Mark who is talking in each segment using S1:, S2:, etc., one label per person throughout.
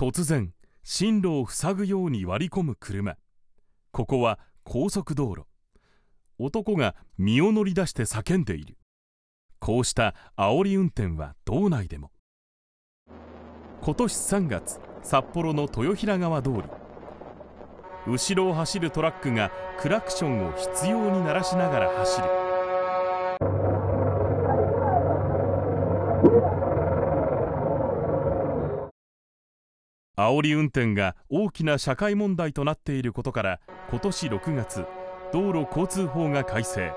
S1: 突然進路を塞ぐように割り込む車ここは高速道路男が身を乗り出して叫んでいるこうした煽り運転は道内でも今年3月札幌の豊平川通り後ろを走るトラックがクラクションを執拗に鳴らしながら走る煽り運転が大きな社会問題となっていることから今年6月道路交通法が改正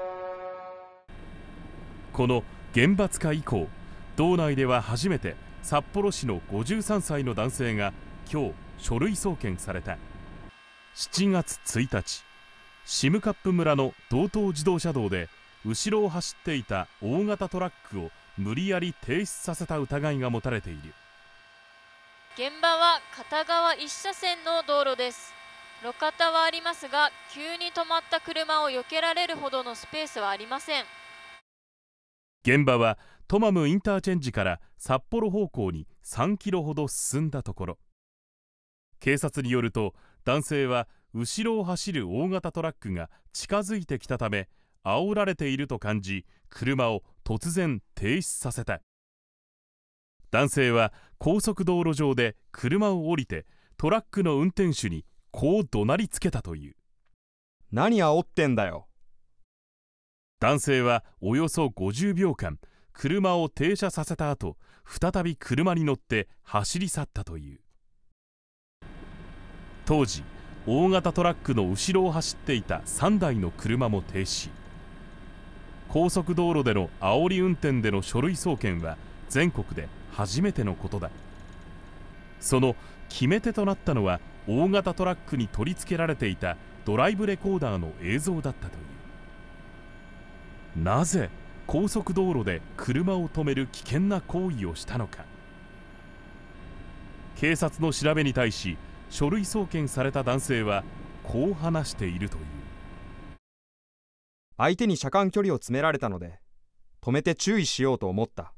S1: この厳罰化以降道内では初めて札幌市の53歳の男性が今日書類送検された7月1日シムカップ村の道東自動車道で後ろを走っていた大型トラックを無理やり停止させた疑いが持たれている
S2: 現場は片側1車線の道路です路肩はありますが急に止まった車を避けられるほどのスペースはありません
S1: 現場はトマムインターチェンジから札幌方向に3キロほど進んだところ警察によると男性は後ろを走る大型トラックが近づいてきたため煽られていると感じ車を突然停止させた男性は高速道路上で車を降りてトラックの運転手にこう怒鳴りつけたという何煽ってんだよ男性はおよそ50秒間車を停車させた後再び車に乗って走り去ったという当時大型トラックの後ろを走っていた3台の車も停止高速道路でのあおり運転での書類送検は全国で初めてのことだその決め手となったのは大型トラックに取り付けられていたドライブレコーダーの映像だったというなぜ高速道路で車を止める危険な行為をしたのか警察の調べに対し書類送検された男性はこう話しているという相手に車間距離を詰められたので止めて注意しようと思った